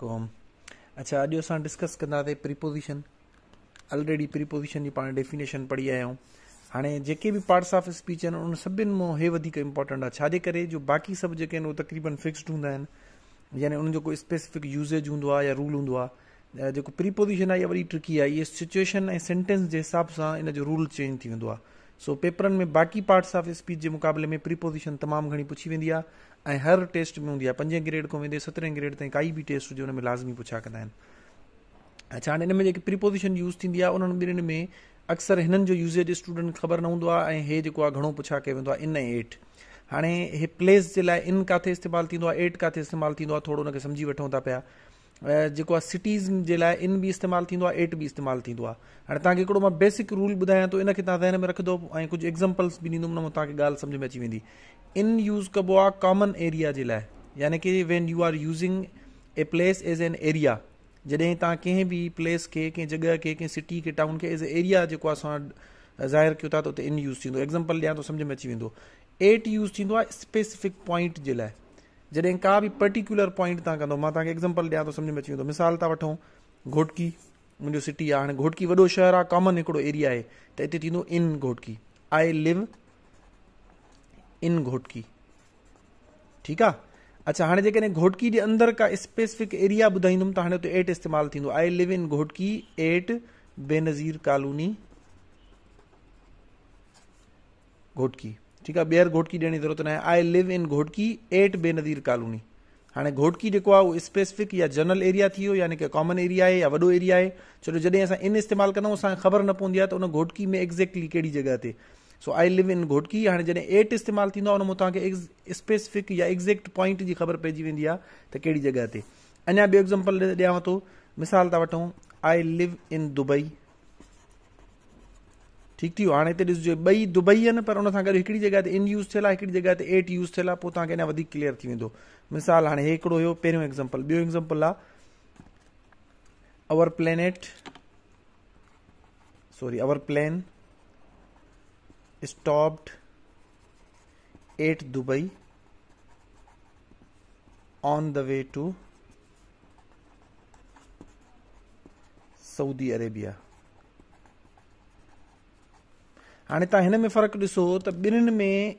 com अच्छा अॼु असां डिस्कस कंदासीं प्रीपोज़िशन ऑलरेडी प्रीपोज़िशन जी पाण डेफिनेशन पढ़ी आया आहियूं हाणे जेके बि पार्ट्स ऑफ स्पीच आहिनि उन सभिनि मां हीअ वधीक इम्पोटेंट आहे छाजे करे जो बाक़ी सभु जेके आहिनि उहे तक़रीबनि फिक्स हूंदा आहिनि यानी उन जो को स्पेसिफिक यूज़ेज हूंदो आहे या रूल हूंदो आहे जेको प्रिपोज़ीशन आहे इहा वॾी ट्रिकी आहे इहा सिचुएशन ऐं सेंटेंस जे हिसाब सां इन जो रूल चेंज थी वेंदो आहे सो पेपरनि में बाक़ी पार्ट्स ऑफ स्पीच जे मुक़ाबले में प्रीपोज़िशन तमामु घणी पुछी वेंदी आहे ऐं हर टेस्ट में हूंदी आहे पंजे ग्रेड खां वेंदे सतरहें ग्रेड ताईं काई बि टेस्ट हुजे हुन में लाज़मी पुछा कंदा आहिनि अच्छा हाणे हिन में जेकी प्रीपोज़ीशन यूज़ थींदी आहे उन्हनि बि में अक्सर हिननि जो यूज़ेज स्टूडेंट ख़बर न हूंदो आहे ऐं हे जेको आहे घणो पुछा कयो वेंदो आहे इन एट हाणे हे प्लेस जे लाइ इन किथे इस्तेमालु थींदो आहे एट किथे इस्तेमालु थींदो आहे थोरो सम्झी वठूं था पिया जेको आहे सिटीज़ जे लाइ इन बि इस्तेमालु थींदो आहे एट बि इस्तेमालु थींदो आहे हाणे तव्हांखे हिकिड़ो मां बेसिक रूल ॿुधायां थो इनखे तव्हां ध्यान में रखंदो ऐं कुझु एग्ज़ाम्पल्स बि ॾींदुमि उन मां तव्हांखे ॻाल्हि सम्झि में अची वेंदी इन यूज़ कबो आहे कॉमन एरिया जे लाइ यानी की when you are using a place as an area जॾहिं तव्हां कंहिं बि प्लेस खे कंहिं जॻह खे कंहिं सिटी खे टाउन खे एज़ ए एरिया जेको आहे असां ज़ाहिर कयो था त उते इन यूज़ थींदो एग्ज़ाम्पल ॾियां थो सम्झि में अची वेंदो एट यूज़ थींदो आहे स्पेसिफिक पॉइंट जे लाइ जॾहिं का बि पर्टिकुलर पॉइंट तव्हां कंदो मां तव्हांखे एग्ज़ाम्पल ॾियां थो सम्झ में अची वेंदो मिसाल था वठूं घोटकी मुंहिंजो सिटी आहे हाणे घोटकी वॾो शहर आहे कॉमन हिकिड़ो एरिया आहे त हिते थींदो इन घोटकी आई लिव इन घोटकी ठीकु आहे अच्छा हाणे जेकॾहिं घोटकी जे अंदरि का स्पेसिफिक एरिया ॿुधाईंदुमि त हाणे हुते एट इस्तेमालु थींदो I live in Ghotki at Benazir colony Ghotki ठीकु आहे ॿीहर घोटकी ॾियण जी ज़रूरत न आहे आई live in Ghotki eight बेनदीर colony हाणे घोटकी जेको आहे उहो स्पेसिफिक या जनरल एरिया थी वियो यानी की कॉमन एरिया आहे या वॾो एरिया आहे छो जो जॾहिं असां इन इस्तेमालु कंदा आहियूं असांखे ख़बर न पवंदी आहे त उन घोटकी में एक्ज़ेक्टली कहिड़ी जॻह ते सो आई लिव इन घोटकी हाणे जॾहिं एट इस्तेमालु थींदो आहे उन मां तव्हांखे एग्ज़ स्पेसिफिक या एक्ज़ेक्ट पॉइंट जी ख़बर पइजी वेंदी आहे त कहिड़ी जॻह ते अञा ॿियो एग्ज़ाम्पल ॾियांव थो मिसाल था वठूं आई लिव इन दुबई ठीक थी हाँ हाणे हिते ॾिसजो दुबई है पर हुन सां गॾु हिकिड़ी इन यूज़ थियल आहे हिकिड़ी एट यूज़ थे आहे पोइ क्लियर थी वेंदो मिसाल हाँ हिकिड़ो हुयो एग्ज़ाम्पल ॿियो एग्ज़ाम्पल आहे our planet sorry our plane stopped at Dubai on the way to Saudi Arabia हाणे तव्हां हिन में फ़र्क़ु ॾिसो त ॿिन्हिनि में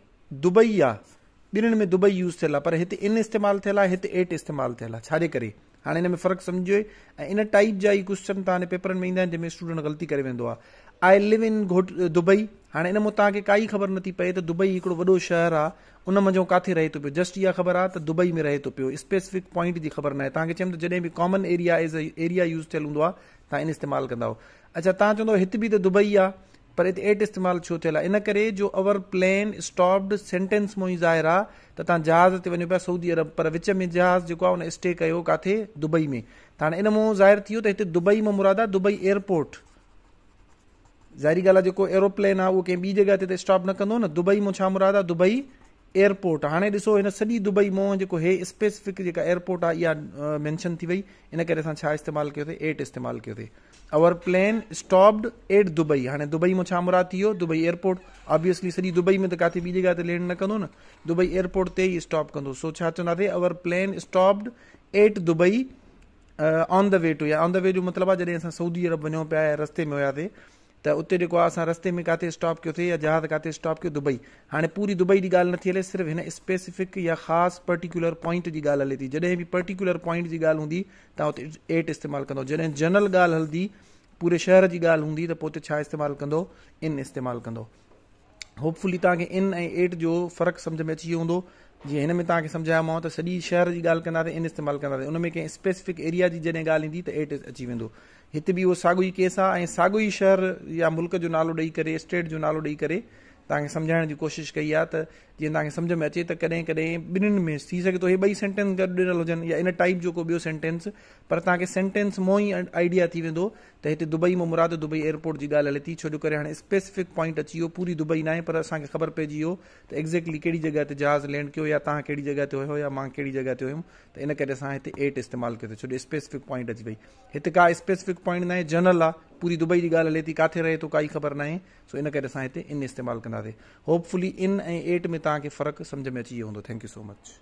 दुबई आहे ॿिन्हिनि में दुबई यूज़ थियलु आहे पर हिते इन इस्तेमालु थियलु आहे हिते एट इस्तेमालु थियल आहे छाजे करे हाणे हिन में फ़र्क़ु सम्झो ऐं इन टाइप जा ई क्वश्चन तव्हांजे पेपरनि में ईंदा आहिनि जंहिंमें स्टूडेंट ग़लती करे वेंदो आहे आई लिव इन घोट दुबई हाणे इन मां तव्हांखे काई ख़बर नथी पए त दुबई हिकिड़ो वॾो शहर आहे उन मंझो किथे रहे थो पियो जस्ट इहा ख़बर आहे त दुबई में रहे थो पियो स्पेसिफिक पॉइंट जी ख़बर नाहे तव्हांखे चयमि त जॾहिं बि common area as a area use थियलु हूंदो आहे तव्हां इन इस्तेमालु कंदव अच्छा तव्हां चवंदो हिते बि त दुबई आहे पर हिते एट इस्तेमालु छो थियलु आहे इन करे जो अवर प्लेन स्टॉप्ड सेंटेंस मां ई ज़ाहिर आहे त तव्हां जहाज़ ते वञो पिया सऊदी अरब पर विच में जहाज़ जेको आहे उन स्टे कयो किथे दुबई में त हाणे इन मां ज़ाहिरु थी वियो त हिते दुबई मां मुराद आहे दुबई एयरपोर्ट ज़ाहिरी ॻाल्हि आहे जेको एरोप्लेन आहे उहो कंहिं ॿी जॻह ते स्टॉप न कंदो न दुबई मां छा मुराद आहे दुबई एयरपोर्ट हाणे ॾिसो हिन सॼी दुबई मां जेको हे स्पेसिफिक जेका एयरपोर्ट आहे इहा मैंशन थी वई इन करे असां छा इस्तेमालु कयो थिए एट इस्तेमालु कयो थिए our plane stopped at Dubai हाणे दुबई मां छा मुराद थी वियो दुबई एयरपोर्ट ऑब्वियसली सॼी दुबई में त किथे ॿी जॻह ते लैंड न कंदो न दुबई एयरपोर्ट ते ई स्टॉप कंदो सो छा चवंदासीं our plane stopped at Dubai on the way to या ऑन द वे जो मतिलबु आहे जॾहिं असां सऊदी अरब वञूं पिया रस्ते में हुयासीं त उते जेको आहे असां रस्ते में किथे स्टॉप कयो थिए या जहाज़ किथे स्टॉप कयो दुबई हाणे पूरी दुबई जी ॻाल्हि नथी हले सिर्फ़ु हिन स्पेसिफिक या ख़ासि पर्टिकुलर पॉइंट जी ॻाल्हि हले थी जॾहिं बि पर्टिकुलर पॉइंट जी ॻाल्हि हूंदी तव्हां उते एट इस्तेमालु कंदो जॾहिं जनरल ॻाल्हि हलंदी पूरे शहर जी ॻाल्हि हूंदी त पोइ उते छा इस्तेमालु कंदो इन इस्तेमालु कंदो होपफुली तव्हांखे इन ऐं एट जो फ़र्क़ु सम्झ में अची वियो हूंदो जीअं हिन में तव्हांखे सम्झायोमांव त सॼी शहर जी ॻाल्हि कंदासीं इन इस्तेमालु कंदासीं उन में कंहिं स्पेसिफिक एरिया जी जॾहिं ॻाल्हि ईंदी त एट अची वेंदो हिते बि उहो साॻियो ई केस आहे ऐं साॻियो ई शहर या मुल्क जो नालो ॾेई करे स्टेट जो नालो ॾेई करे तव्हांखे सम्झाइण जी कोशिशि कई आहे त जीअं तव्हांखे सम्झ में अचे त कॾहिं कॾहिं ॿिन्हिनि में थी सघे थो हीअ ॿई सेंटेंस गॾु ॾिनल हुजनि या इन टाइप जो को ॿियो सेंटेंस पर तव्हांखे सेंटेंस मो ई आइडिया थी वेंदो त हिते दुबई मां मुराद दुबई एयरपोर्ट जी ॻाल्हि हले थी छो जो करे हाणे स्पेसिफिक पॉइंट अची वियो पूरी दुबई न आहे पर असांखे ख़बर पइजी वियो त एक्ज़ेक्टली कहिड़ी जॻह ते जहाज़ लैंड कयो या तव्हां कहिड़ी जॻह ते हुयो या मां कहिड़ी जॻह ते हुयुमि त इन करे असां हिते एट इस्तेमालु कयोसीं छो जो स्पेसिफिक पॉइंट अची वई हिते का स्पेसिफिक पॉइंट न आहे जनरल आहे पूरी दुबई जी ॻाल्हि हले थी किथे रहे थो काई ख़बर नाहे सो इन करे असां हिते इन इस्तेमालु कंदासीं होपफुली इन ऐं एट में तव्हांखे फ़र्क़ु सम्झ में अची वियो हूंदो थैंक्यू सो मच